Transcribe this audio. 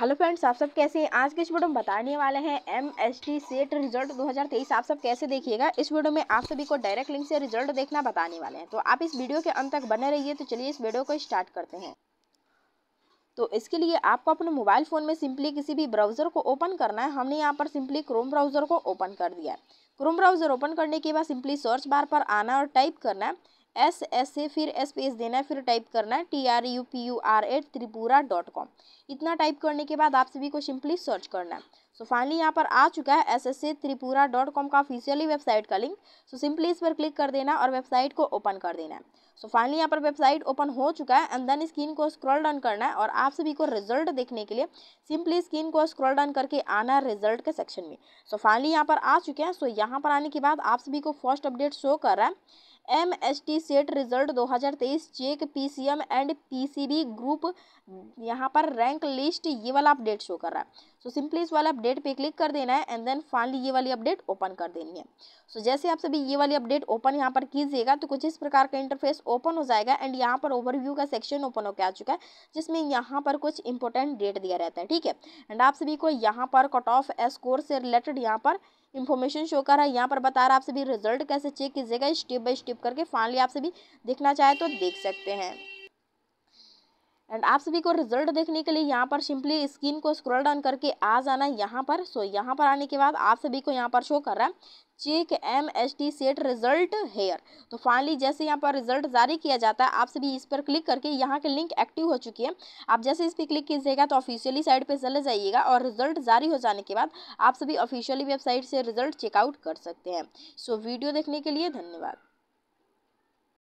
hello friends आप सब कैसे हैं आज के इस वीडियो में बताने वाले हैं M S T set result 2023 आप सब कैसे देखिएगा इस वीडियो में आप सभी को डायरेक्ट लिंक से रिजल्ट देखना बताने वाले हैं तो आप इस वीडियो के अंत तक बने रहिए तो चलिए इस वीडियो को स्टार्ट करते हैं तो इसके लिए आपको अपने मोबाइल फ़ोन में सिंपली किसी भी ब्राउज़र को ओपन करना है हमने यहाँ पर सिंपली क्रोम ब्राउज़र को ओपन कर दिया है क्रोम ब्राउज़र ओपन करने के बाद सिंपली सर्च बार पर आना और टाइप करना है एस एस ए फिर स्पेस देना है फिर टाइप करना है T R U P U R A Tripura dot com इतना टाइप करने के बाद आप सभी को सिंपली सर्च करना है सो फाइनली यहाँ पर आ चुका है S S A Tripura dot com का ऑफिशियली वेबसाइट का लिंक सो सिंपली इस पर क्लिक कर देना और वेबसाइट को ओपन कर देना है सो फाइनली यहाँ पर वेबसाइट ओपन हो चुका है एंड देन स्क्रीन को स्क्रॉल डाउन करना है और आप सभी को रिजल्ट देखने के लिए सिंपली स्क्रीन को स्क्रॉल डाउन करके आना है रिजल्ट के सेक्शन में सो फाइनली यहाँ पर आ चुके हैं सो यहाँ पर आने के बाद आप सभी को फर्स्ट अपडेट शो कर रहा है M S T set result 2023 check PCM and PCB group यहाँ पर रैंक लिस्ट ये वाला अपडेट शो कर रहा है सो सिंपली इस वाला अपडेट पे क्लिक कर देना है एंड देन फाइनली ये वाली अपडेट ओपन कर देनी है सो so, जैसे आप सभी ये वाली अपडेट ओपन यहाँ पर कीजिएगा तो कुछ इस प्रकार का इंटरफेस ओपन हो जाएगा एंड यहाँ पर ओवरव्यू का सेक्शन ओपन होकर आ चुका है जिसमें यहाँ पर कुछ इंपॉर्टेंट डेट दिया रहता है ठीक है एंड आप सभी को यहाँ पर कट ऑफ स्कोर से रिलेटेड यहाँ पर इन्फॉर्मेशन शो कर रहा है यहाँ पर बता रहा है आप सभी रिजल्ट कैसे चेक कीजिएगा स्टेप बाय स्टेप करके फाइनली आप सभी देखना चाहे तो देख सकते हैं एंड आप सभी को रिजल्ट देखने के लिए यहाँ पर सिंपली स्क्रीन को स्क्रॉल डाउन करके आ जाना है यहाँ पर सो so, यहाँ पर आने के बाद आप सभी को यहाँ पर शो कर रहा है check M S T set result here तो फाइनली जैसे यहाँ पर रिजल्ट जारी किया जाता है आप सभी इस पर क्लिक करके यहाँ के लिंक एक्टिव हो चुकी है आप जैसे इस पर क्लिक कीजिएगा तो ऑफिशियली साइट पे चले जाइएगा और रिजल्ट जारी हो जाने के बाद आप सभी ऑफिशियली वेबसाइट से रिजल्ट चेकआउट कर सकते हैं सो so, वीडियो देखने के लिए धन्यवाद